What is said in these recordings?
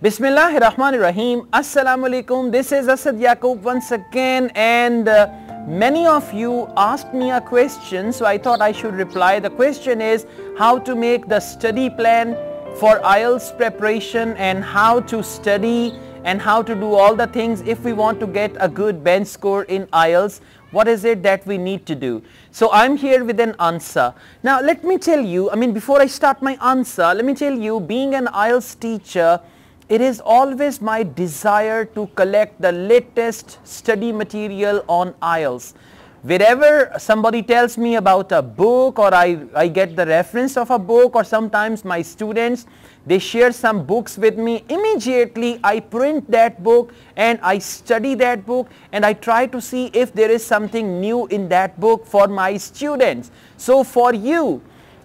Bismillahirrahmanirrahim. Assalamu alaikum. This is Asad Yaqub once again and uh, many of you asked me a question so I thought I should reply. The question is how to make the study plan for IELTS preparation and how to study and how to do all the things if we want to get a good bench score in IELTS. What is it that we need to do? So I'm here with an answer. Now let me tell you, I mean before I start my answer, let me tell you being an IELTS teacher it is always my desire to collect the latest study material on IELTS. Wherever somebody tells me about a book or I, I get the reference of a book or sometimes my students, they share some books with me, immediately I print that book and I study that book and I try to see if there is something new in that book for my students. So for you,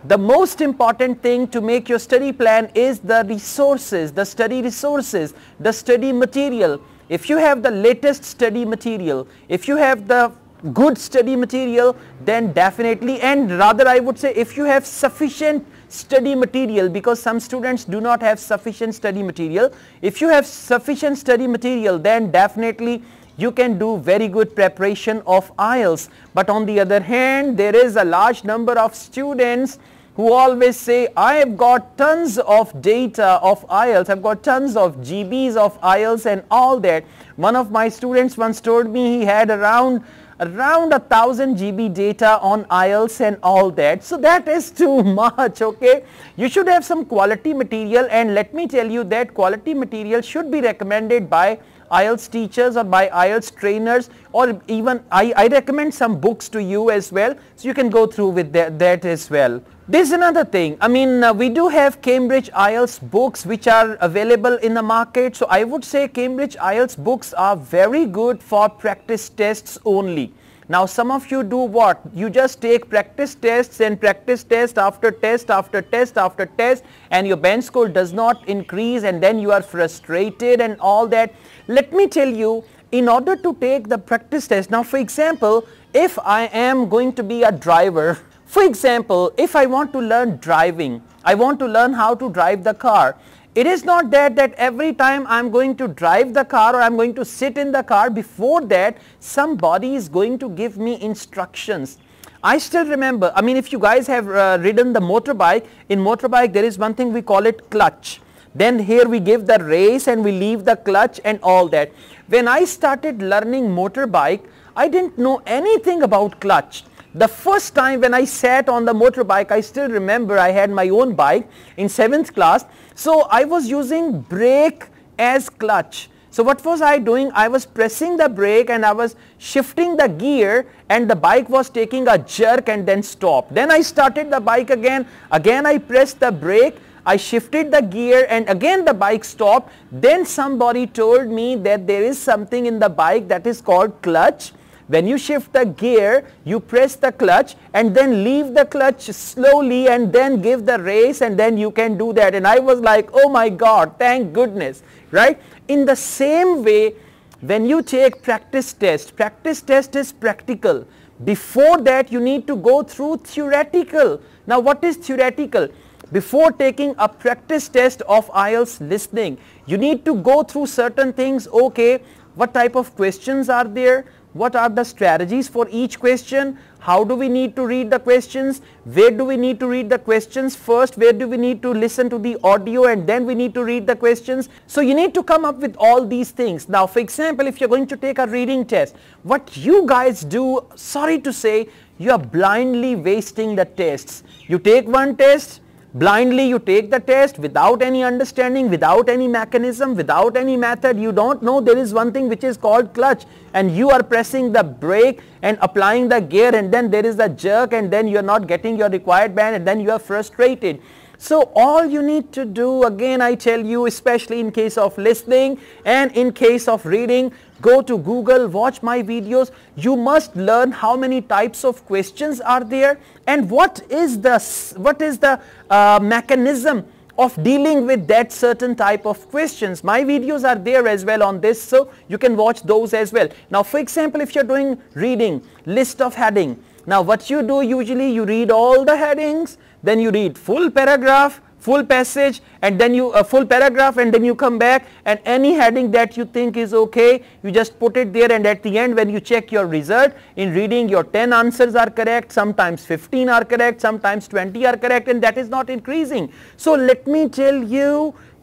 the most important thing to make your study plan is the resources, the study resources, the study material. If you have the latest study material, if you have the good study material, then definitely and rather I would say if you have sufficient study material because some students do not have sufficient study material. If you have sufficient study material, then definitely you can do very good preparation of IELTS. But on the other hand, there is a large number of students who always say, I have got tons of data of IELTS, I've got tons of GBs of IELTS and all that. One of my students once told me he had around around a thousand GB data on IELTS and all that. So that is too much, okay. You should have some quality material and let me tell you that quality material should be recommended by IELTS teachers or by IELTS trainers or even I, I recommend some books to you as well. So you can go through with that, that as well. There's another thing. I mean, uh, we do have Cambridge IELTS books which are available in the market. So I would say Cambridge IELTS books are very good for practice tests only. Now some of you do what? You just take practice tests and practice test after test after test after test and your bench score does not increase and then you are frustrated and all that. Let me tell you, in order to take the practice test, now for example, if I am going to be a driver, For example, if I want to learn driving, I want to learn how to drive the car. It is not that that every time I'm going to drive the car or I'm going to sit in the car, before that somebody is going to give me instructions. I still remember, I mean if you guys have uh, ridden the motorbike, in motorbike there is one thing we call it clutch. Then here we give the race and we leave the clutch and all that. When I started learning motorbike, I didn't know anything about clutch. The first time when I sat on the motorbike, I still remember I had my own bike in 7th class. So I was using brake as clutch. So what was I doing? I was pressing the brake and I was shifting the gear and the bike was taking a jerk and then stopped. Then I started the bike again. Again I pressed the brake. I shifted the gear and again the bike stopped. Then somebody told me that there is something in the bike that is called clutch when you shift the gear, you press the clutch and then leave the clutch slowly and then give the race and then you can do that. And I was like, oh my God, thank goodness, right? In the same way, when you take practice test, practice test is practical. Before that, you need to go through theoretical. Now, what is theoretical? Before taking a practice test of IELTS listening, you need to go through certain things. Okay, what type of questions are there? What are the strategies for each question? How do we need to read the questions? Where do we need to read the questions first? Where do we need to listen to the audio and then we need to read the questions? So you need to come up with all these things. Now for example, if you're going to take a reading test, what you guys do, sorry to say, you are blindly wasting the tests. You take one test, blindly you take the test without any understanding, without any mechanism, without any method. You don't know there is one thing which is called clutch and you are pressing the brake and applying the gear and then there is a jerk and then you are not getting your required band and then you are frustrated. So all you need to do again I tell you especially in case of listening and in case of reading Go to Google, watch my videos. You must learn how many types of questions are there and what is the, what is the uh, mechanism of dealing with that certain type of questions. My videos are there as well on this, so you can watch those as well. Now, for example, if you're doing reading, list of heading. Now, what you do usually, you read all the headings, then you read full paragraph, full passage and then you a full paragraph and then you come back and any heading that you think is okay you just put it there and at the end when you check your result in reading your 10 answers are correct sometimes 15 are correct sometimes 20 are correct and that is not increasing so let me tell you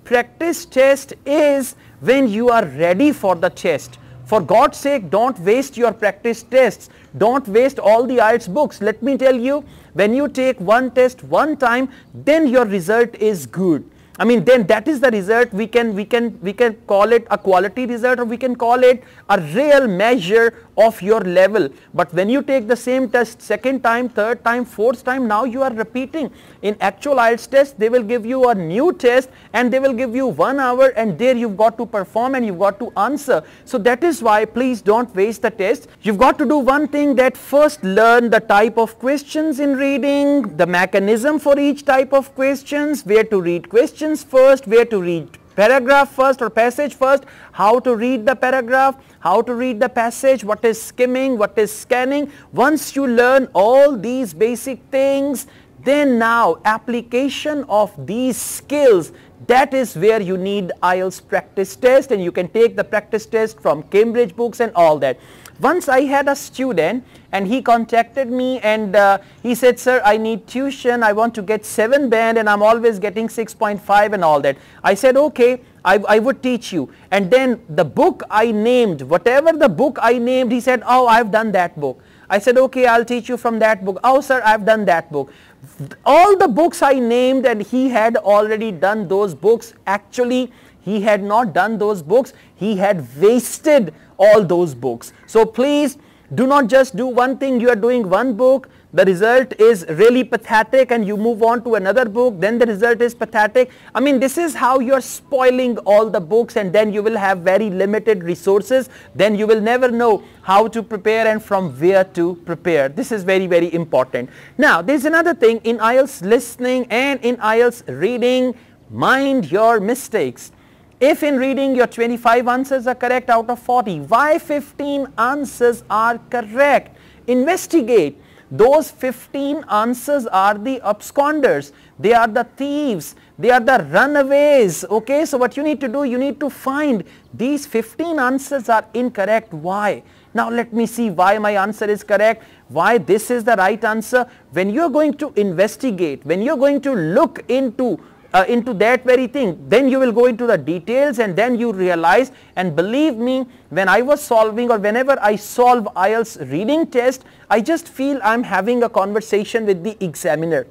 practice test is when you are ready for the test for God's sake, don't waste your practice tests. Don't waste all the IELTS books. Let me tell you, when you take one test one time, then your result is good. I mean, then that is the result. We can, we, can, we can call it a quality result or we can call it a real measure of your level. But when you take the same test second time, third time, fourth time, now you are repeating. In actual IELTS test, they will give you a new test and they will give you one hour and there you've got to perform and you've got to answer. So that is why please don't waste the test. You've got to do one thing that first learn the type of questions in reading, the mechanism for each type of questions, where to read questions first, where to read paragraph first or passage first, how to read the paragraph, how to read the passage, what is skimming, what is scanning. Once you learn all these basic things, then now application of these skills that is where you need IELTS practice test and you can take the practice test from Cambridge books and all that. Once I had a student and he contacted me and uh, he said, sir, I need tuition. I want to get 7 band and I'm always getting 6.5 and all that. I said, okay, I, I would teach you. And then the book I named, whatever the book I named, he said, oh, I've done that book. I said, okay, I'll teach you from that book. Oh, sir, I've done that book. All the books I named and he had already done those books. Actually, he had not done those books. He had wasted all those books. So please do not just do one thing, you are doing one book, the result is really pathetic and you move on to another book, then the result is pathetic. I mean, this is how you're spoiling all the books and then you will have very limited resources. Then you will never know how to prepare and from where to prepare. This is very, very important. Now, there's another thing in IELTS listening and in IELTS reading, mind your mistakes. If in reading your 25 answers are correct out of 40, why 15 answers are correct? Investigate. Those 15 answers are the absconders. They are the thieves. They are the runaways. Okay, so what you need to do, you need to find these 15 answers are incorrect. Why? Now let me see why my answer is correct, why this is the right answer. When you are going to investigate, when you are going to look into uh, into that very thing. Then you will go into the details and then you realize and believe me when I was solving or whenever I solve IELTS reading test, I just feel I am having a conversation with the examiner.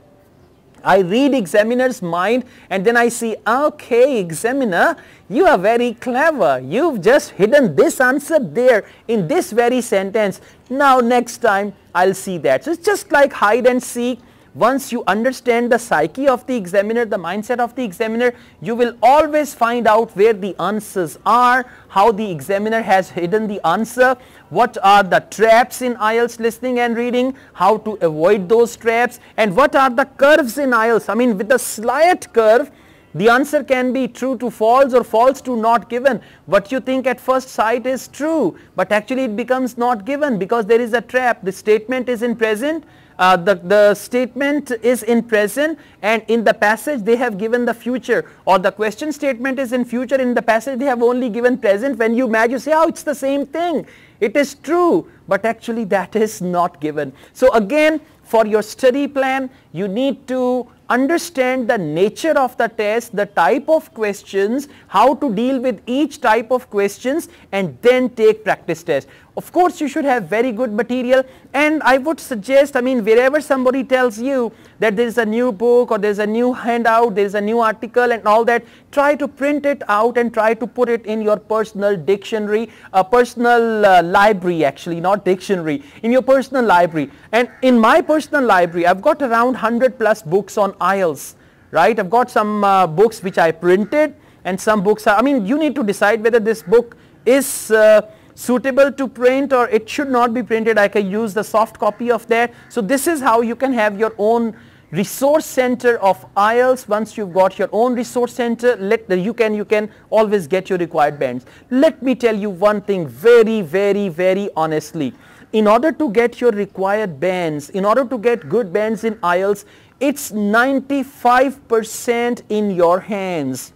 I read examiner's mind and then I see, okay examiner, you are very clever. You've just hidden this answer there in this very sentence. Now next time I'll see that. So it's just like hide and seek once you understand the psyche of the examiner, the mindset of the examiner, you will always find out where the answers are, how the examiner has hidden the answer, what are the traps in IELTS listening and reading, how to avoid those traps, and what are the curves in IELTS. I mean, with the slight curve, the answer can be true to false or false to not given. What you think at first sight is true, but actually it becomes not given because there is a trap. The statement is in present, uh, the, the statement is in present and in the passage they have given the future or the question statement is in future in the passage they have only given present when you match you say oh it's the same thing it is true but actually that is not given so again for your study plan you need to understand the nature of the test, the type of questions, how to deal with each type of questions and then take practice test. Of course, you should have very good material and I would suggest, I mean, wherever somebody tells you that there is a new book or there is a new handout, there is a new article and all that, try to print it out and try to put it in your personal dictionary, a uh, personal uh, library actually, not dictionary, in your personal library. And in my personal library, I've got around 100 plus books on aisles, right? I've got some uh, books which I printed and some books are, I mean, you need to decide whether this book is uh, suitable to print or it should not be printed. I can use the soft copy of that. So this is how you can have your own resource center of IELTS. Once you've got your own resource center, let you can you can always get your required bands. Let me tell you one thing very, very, very honestly. In order to get your required bands, in order to get good bands in IELTS, it's 95% in your hands.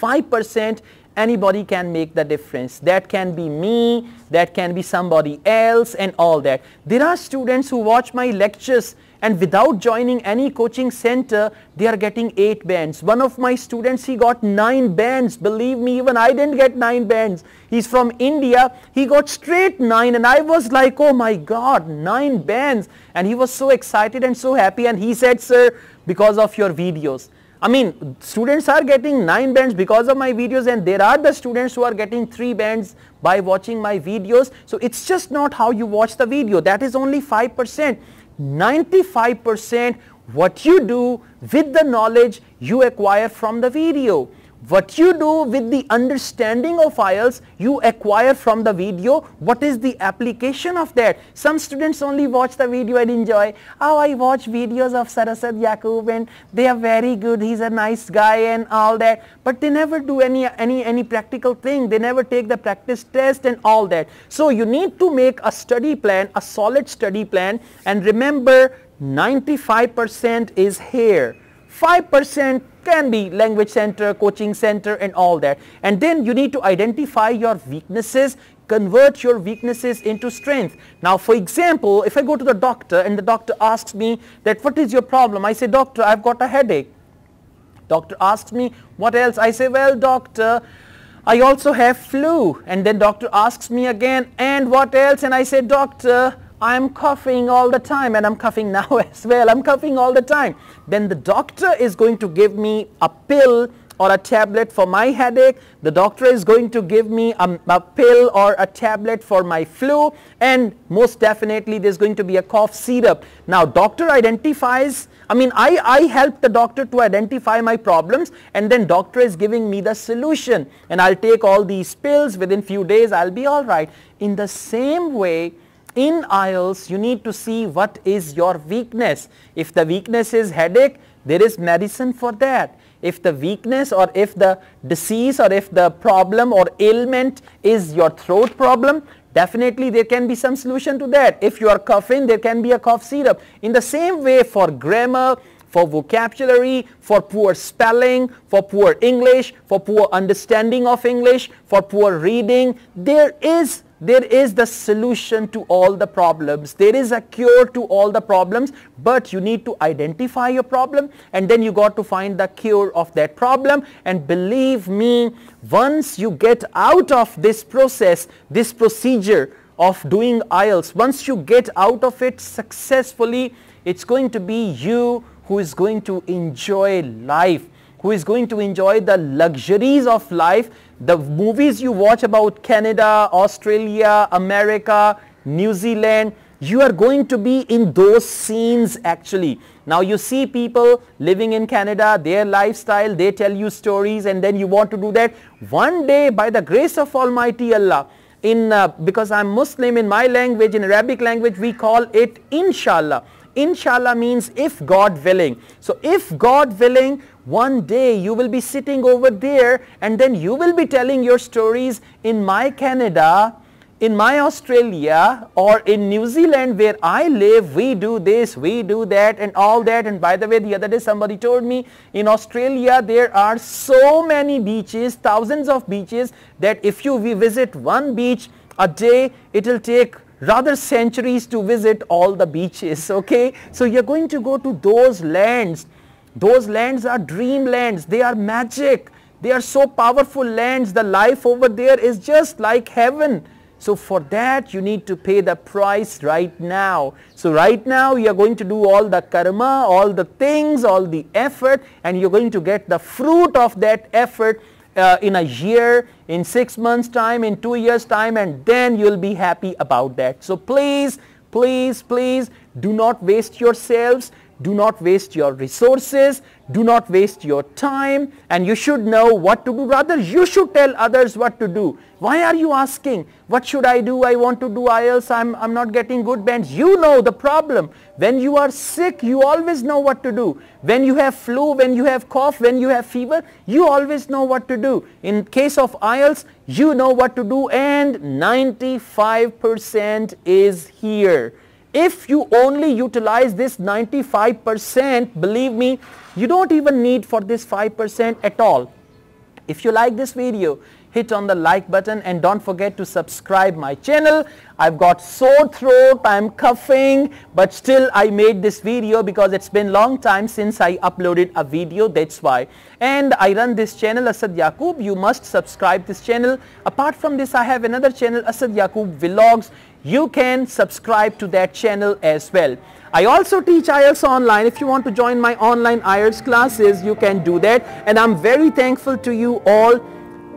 5% anybody can make the difference. That can be me, that can be somebody else and all that. There are students who watch my lectures and without joining any coaching center, they are getting 8 bands. One of my students, he got 9 bands. Believe me, even I didn't get 9 bands. He's from India. He got straight 9 and I was like, oh my God, 9 bands. And he was so excited and so happy and he said, sir, because of your videos. I mean, students are getting 9 bands because of my videos and there are the students who are getting 3 bands by watching my videos. So it's just not how you watch the video. That is only 5%. 95% what you do with the knowledge you acquire from the video. What you do with the understanding of IELTS, you acquire from the video. What is the application of that? Some students only watch the video and enjoy. Oh, I watch videos of Sarasat Yakub and they are very good. He's a nice guy and all that. But they never do any, any, any practical thing. They never take the practice test and all that. So you need to make a study plan, a solid study plan. And remember, 95% is here. 5% can be language center, coaching center and all that. And then you need to identify your weaknesses, convert your weaknesses into strength. Now for example, if I go to the doctor and the doctor asks me that what is your problem? I say doctor, I've got a headache. Doctor asks me what else? I say well doctor, I also have flu. And then doctor asks me again and what else? And I say doctor, I'm coughing all the time and I'm coughing now as well. I'm coughing all the time. Then the doctor is going to give me a pill or a tablet for my headache. The doctor is going to give me a, a, pill or a tablet for my flu. And most definitely there's going to be a cough syrup. Now doctor identifies, I mean I, I help the doctor to identify my problems and then doctor is giving me the solution. And I'll take all these pills within few days I'll be alright. In the same way in IELTS you need to see what is your weakness. If the weakness is headache, there is medicine for that. If the weakness or if the disease or if the problem or ailment is your throat problem, definitely there can be some solution to that. If you are coughing, there can be a cough syrup. In the same way for grammar, for vocabulary, for poor spelling, for poor English, for poor understanding of English, for poor reading, there is there is the solution to all the problems. There is a cure to all the problems, but you need to identify your problem and then you got to find the cure of that problem. And believe me, once you get out of this process, this procedure of doing IELTS, once you get out of it successfully, it's going to be you who is going to enjoy life, who is going to enjoy the luxuries of life the movies you watch about Canada, Australia, America, New Zealand, you are going to be in those scenes actually. Now you see people living in Canada, their lifestyle, they tell you stories and then you want to do that. One day by the grace of Almighty Allah, in uh, because I'm Muslim in my language, in Arabic language, we call it inshallah. Inshallah means if God willing. So if God willing, one day you will be sitting over there and then you will be telling your stories in my Canada, in my Australia or in New Zealand where I live, we do this, we do that and all that. And by the way, the other day somebody told me in Australia there are so many beaches, thousands of beaches that if you visit one beach a day, it will take rather centuries to visit all the beaches, okay? So you're going to go to those lands those lands are dream lands. They are magic. They are so powerful lands. The life over there is just like heaven. So for that you need to pay the price right now. So right now you are going to do all the karma, all the things, all the effort and you are going to get the fruit of that effort uh, in a year, in six months time, in two years time and then you will be happy about that. So please, please, please do not waste yourselves do not waste your resources, do not waste your time, and you should know what to do. Rather, you should tell others what to do. Why are you asking, what should I do? I want to do IELTS, I'm, I'm not getting good bands. You know the problem. When you are sick, you always know what to do. When you have flu, when you have cough, when you have fever, you always know what to do. In case of IELTS, you know what to do and 95% is here if you only utilize this 95%, believe me, you don't even need for this 5% at all. If you like this video, hit on the like button and don't forget to subscribe my channel. I've got sore throat, I'm coughing, but still I made this video because it's been long time since I uploaded a video, that's why. And I run this channel Asad Yaqub, you must subscribe this channel. Apart from this, I have another channel Asad Yaqub Vlogs you can subscribe to that channel as well. I also teach IELTS online. If you want to join my online IELTS classes, you can do that. And I'm very thankful to you all,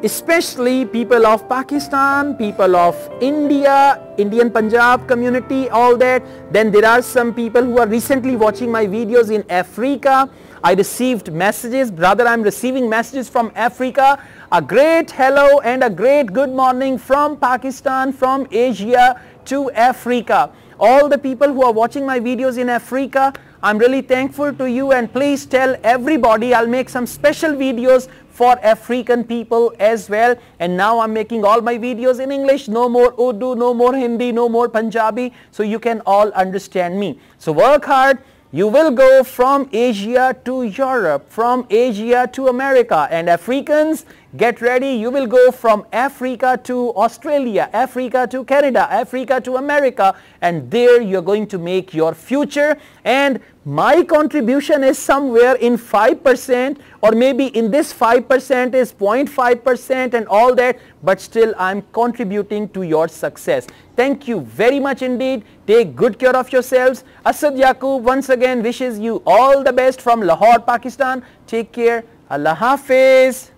especially people of Pakistan, people of India, Indian Punjab community, all that. Then there are some people who are recently watching my videos in Africa. I received messages, brother, I'm receiving messages from Africa. A great hello and a great good morning from Pakistan, from Asia, to Africa. All the people who are watching my videos in Africa, I'm really thankful to you and please tell everybody I'll make some special videos for African people as well. And now I'm making all my videos in English. No more Urdu, no more Hindi, no more Punjabi. So you can all understand me. So work hard. You will go from Asia to Europe, from Asia to America. And Africans, Get ready, you will go from Africa to Australia, Africa to Canada, Africa to America, and there you're going to make your future. And my contribution is somewhere in 5% or maybe in this 5% is 0.5% and all that, but still I'm contributing to your success. Thank you very much indeed. Take good care of yourselves. Asad Yaqub once again wishes you all the best from Lahore, Pakistan. Take care. Allah Hafiz.